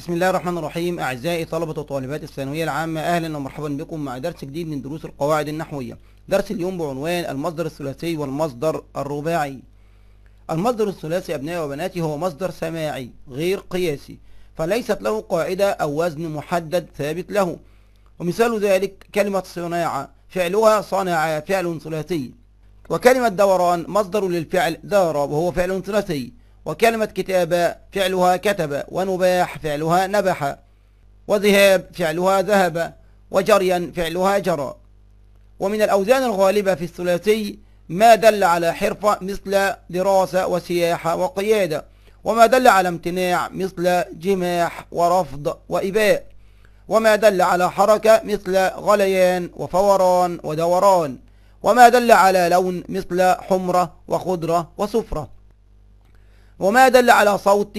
بسم الله الرحمن الرحيم أعزائي طلبة وطالبات الثانوية العامة أهلا ومرحبا بكم مع درس جديد من دروس القواعد النحوية درس اليوم بعنوان المصدر الثلاثي والمصدر الرباعي المصدر الثلاثي أبنائي وبناتي هو مصدر سماعي غير قياسي فليست له قاعدة أو وزن محدد ثابت له ومثال ذلك كلمة صناعة فعلها صنع فعل ثلاثي وكلمة دوران مصدر للفعل دار وهو فعل ثلاثي وكلمة كتابة فعلها كتب ونباح فعلها نبح وذهاب فعلها ذهب وجريا فعلها جرى ومن الأوزان الغالبة في الثلاثي ما دل على حرفة مثل دراسة وسياحة وقيادة وما دل على امتناع مثل جماح ورفض وإباء وما دل على حركة مثل غليان وفوران ودوران وما دل على لون مثل حمرة وخضرة وصفرة وما دل على صوت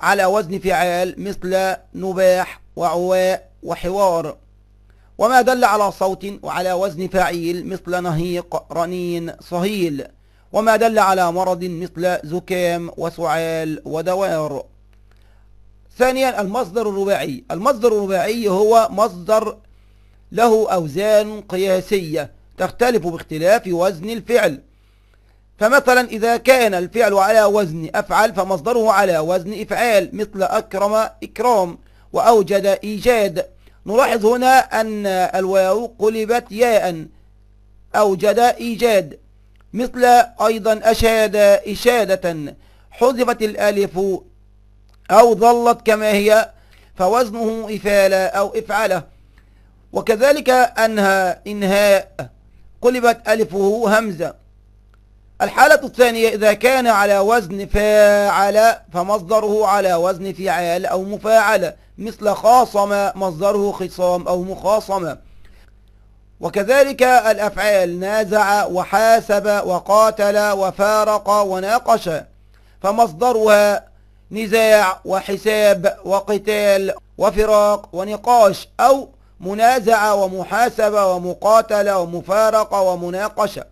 على وزن فعال مثل نباح وعواء وحوار وما دل على صوت وعلى وزن فعيل مثل نهيق رنين صهيل وما دل على مرض مثل زكام وسعال ودوار ثانيا المصدر الرباعي المصدر الرباعي هو مصدر له أوزان قياسية تختلف باختلاف وزن الفعل فمثلا إذا كان الفعل على وزن أفعل فمصدره على وزن إفعال مثل أكرم إكرام وأوجد إيجاد نلاحظ هنا أن الواو قلبت ياء أوجد إيجاد مثل أيضا أشاد إشادة حذفت الألف أو ظلت كما هي فوزنه إفالة أو إفعالة وكذلك أنها إنهاء قلبت ألفه همزة الحالة الثانية إذا كان على وزن فاعل فمصدره على وزن فعال أو مفاعل مثل خاصم مصدره خصام أو مخاصمة وكذلك الأفعال نازع وحاسب وقاتل وفارق وناقش فمصدرها نزاع وحساب وقتال وفراق ونقاش أو منازع ومحاسبة ومقاتلة ومفارقة ومناقشة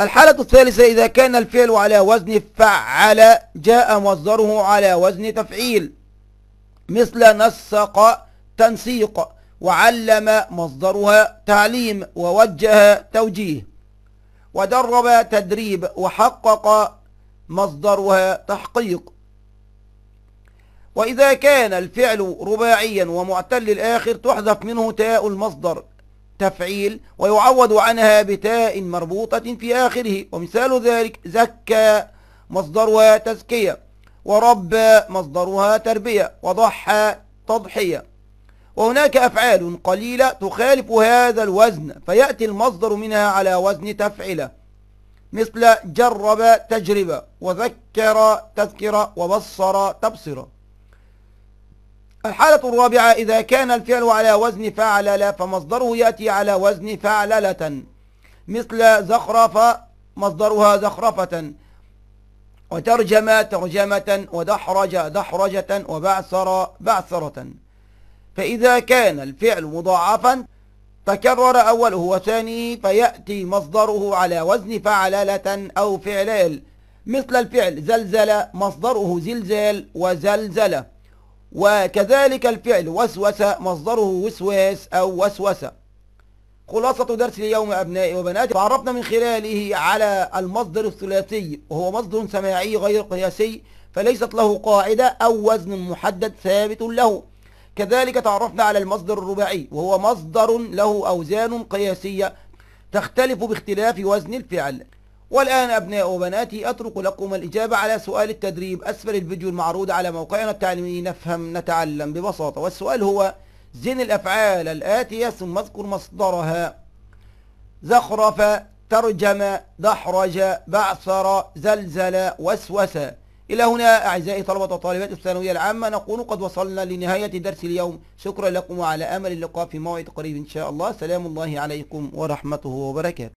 الحالة الثالثة إذا كان الفعل على وزن فعل جاء مصدره على وزن تفعيل مثل نسق تنسيق وعلم مصدرها تعليم ووجه توجيه ودرب تدريب وحقق مصدرها تحقيق وإذا كان الفعل رباعيا ومعتل الآخر تحذف منه تاء المصدر تفعيل ويعوض عنها بتاء مربوطة في آخره ومثال ذلك زكى مصدرها تزكية وربى مصدرها تربية وضحى تضحية وهناك أفعال قليلة تخالف هذا الوزن فيأتي المصدر منها على وزن تفعلة مثل جرب تجربة وذكر تذكرة وبصر تبصر الحالة الرابعة إذا كان الفعل على وزن فعلل فمصدره يأتي على وزن فعللة مثل زخرف مصدرها زخرفة وترجم ترجمة ودحرج دحرجة وبعثر بعثرة فإذا كان الفعل مضاعفا تكرر أوله وثانيه فيأتي مصدره على وزن فعللة أو فعلال مثل الفعل زلزل مصدره زلزال وزلزله وكذلك الفعل وسوس مصدره وسواس أو وسوسة خلاصة درس اليوم أبنائي وبناتي تعرفنا من خلاله على المصدر الثلاثي وهو مصدر سماعي غير قياسي فليست له قاعدة أو وزن محدد ثابت له كذلك تعرفنا على المصدر الرباعي وهو مصدر له أوزان قياسية تختلف باختلاف وزن الفعل والآن أبناء وبناتي أترك لكم الإجابة على سؤال التدريب أسفل الفيديو المعروض على موقعنا التعليمي نفهم نتعلم ببساطة والسؤال هو زن الأفعال الآتية ثم اذكر مصدرها زخرف ترجم دحرج بعثر زلزل وسوس إلى هنا أعزائي طلبة وطالبات الثانوية العامة نكون قد وصلنا لنهاية درس اليوم شكرا لكم وعلى أمل اللقاء في موعد قريب إن شاء الله سلام الله عليكم ورحمته وبركاته